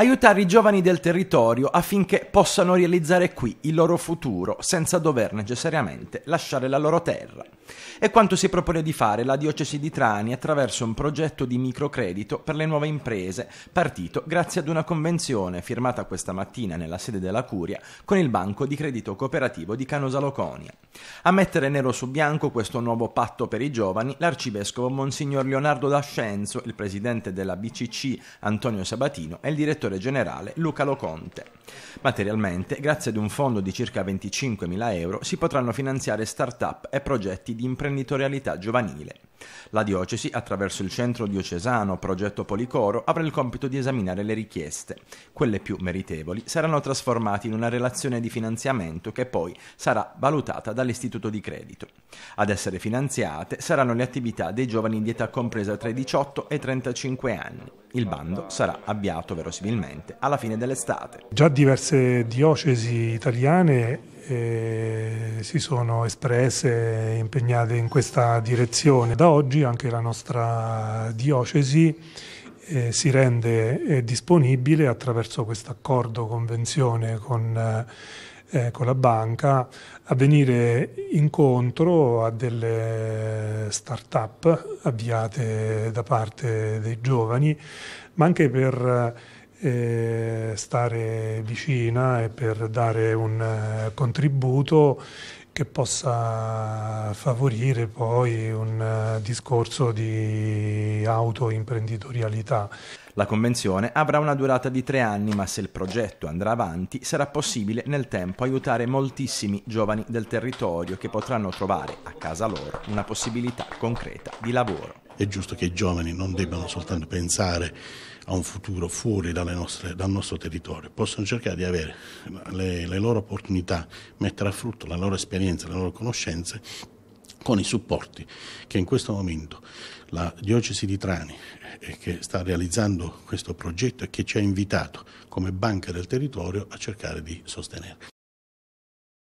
aiutare i giovani del territorio affinché possano realizzare qui il loro futuro senza dover necessariamente lasciare la loro terra. È quanto si propone di fare la Diocesi di Trani attraverso un progetto di microcredito per le nuove imprese, partito grazie ad una convenzione firmata questa mattina nella sede della Curia con il Banco di Credito Cooperativo di Canosaloconia. A mettere nero su bianco questo nuovo patto per i giovani, l'arcivescovo Monsignor Leonardo D'Ascenzo, il presidente della BCC Antonio Sabatino e il direttore direttore generale Luca Loconte. Materialmente, grazie ad un fondo di circa 25.000 euro, si potranno finanziare start-up e progetti di imprenditorialità giovanile. La diocesi, attraverso il centro diocesano Progetto Policoro, avrà il compito di esaminare le richieste. Quelle più meritevoli saranno trasformate in una relazione di finanziamento che poi sarà valutata dall'istituto di credito. Ad essere finanziate saranno le attività dei giovani di età compresa tra i 18 e i 35 anni. Il bando sarà avviato verosimilmente finalmente alla fine dell'estate. Già diverse diocesi italiane eh, si sono espresse e impegnate in questa direzione. Da oggi anche la nostra diocesi eh, si rende eh, disponibile attraverso questo accordo convenzione con, eh, eh con la banca a venire incontro a delle start-up avviate da parte dei giovani, ma anche per eh, stare vicina e per dare un eh, contributo che possa favorire poi un eh, discorso di autoimprenditorialità. La convenzione avrà una durata di tre anni, ma se il progetto andrà avanti sarà possibile nel tempo aiutare moltissimi giovani del territorio che potranno trovare a casa loro una possibilità concreta di lavoro. È giusto che i giovani non debbano soltanto pensare a un futuro fuori nostre, dal nostro territorio, possono cercare di avere le, le loro opportunità, mettere a frutto la loro esperienza, le loro conoscenze con i supporti che in questo momento la diocesi di Trani eh, che sta realizzando questo progetto e che ci ha invitato come banca del territorio a cercare di sostenere.